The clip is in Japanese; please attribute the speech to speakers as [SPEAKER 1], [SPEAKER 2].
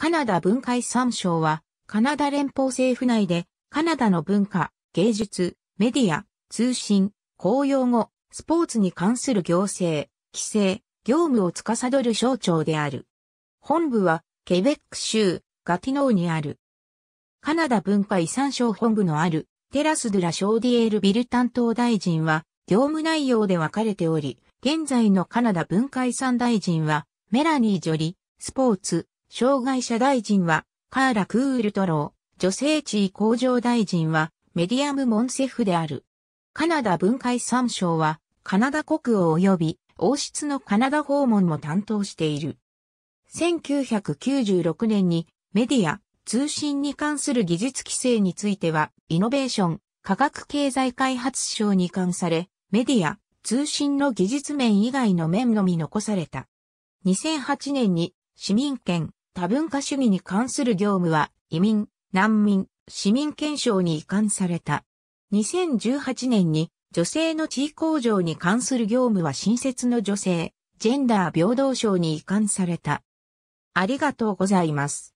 [SPEAKER 1] カナダ文化遺産省は、カナダ連邦政府内で、カナダの文化、芸術、メディア、通信、公用語、スポーツに関する行政、規制、業務を司る省庁である。本部は、ケベック州、ガティノーにある。カナダ文化遺産省本部のある、テラス・ドゥラ・ショーディエール・ビル担当大臣は、業務内容で分かれており、現在のカナダ文化遺産大臣は、メラニー・ジョリ、スポーツ、障害者大臣は、カーラ・クールトロー、女性地位向上大臣は、メディアム・モンセフである。カナダ文化遺産省は、カナダ国王及び王室のカナダ訪問も担当している。1996年にメディア、通信に関する技術規制については、イノベーション、科学経済開発省に関され、メディア、通信の技術面以外の面のみ残された。2008年に市民権、多文化主義に関する業務は移民、難民、市民憲章に移管された。2018年に女性の地位向上に関する業務は新設の女性、ジェンダー平等省に移管された。ありがとうございます。